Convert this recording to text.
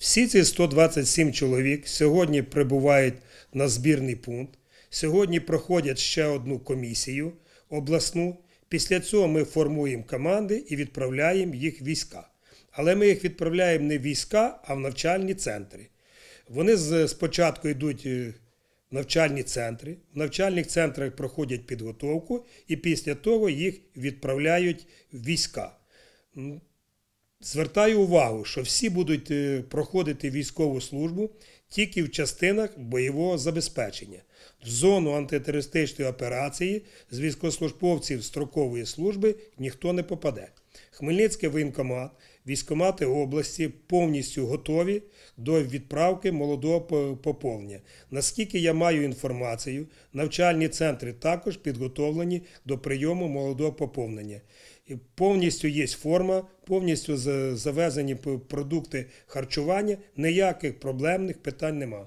Всі ці 127 чоловік сьогодні прибувають на збірний пункт. Сьогодні проходять ще одну комісію обласну. Після цього ми формуємо команди і відправляємо їх в війська. Але ми їх відправляємо не в війська, а в навчальні центри. Вони спочатку йдуть е, в навчальні центри, в навчальних центрах проходять підготовку і після того їх відправляють в війська. Звертаю увагу, що всі будуть е, проходити військову службу тільки в частинах бойового забезпечення. В зону антитерористичної операції з військовослужбовців строкової служби ніхто не попаде. Хмельницький воєнкомат, військомати області повністю готові до відправки молодого поповнення. Наскільки я маю інформацію, навчальні центри також підготовлені до прийому молодого поповнення. І повністю є форма, повністю завезені продукти харчування. Ніяких проблемних питань немає.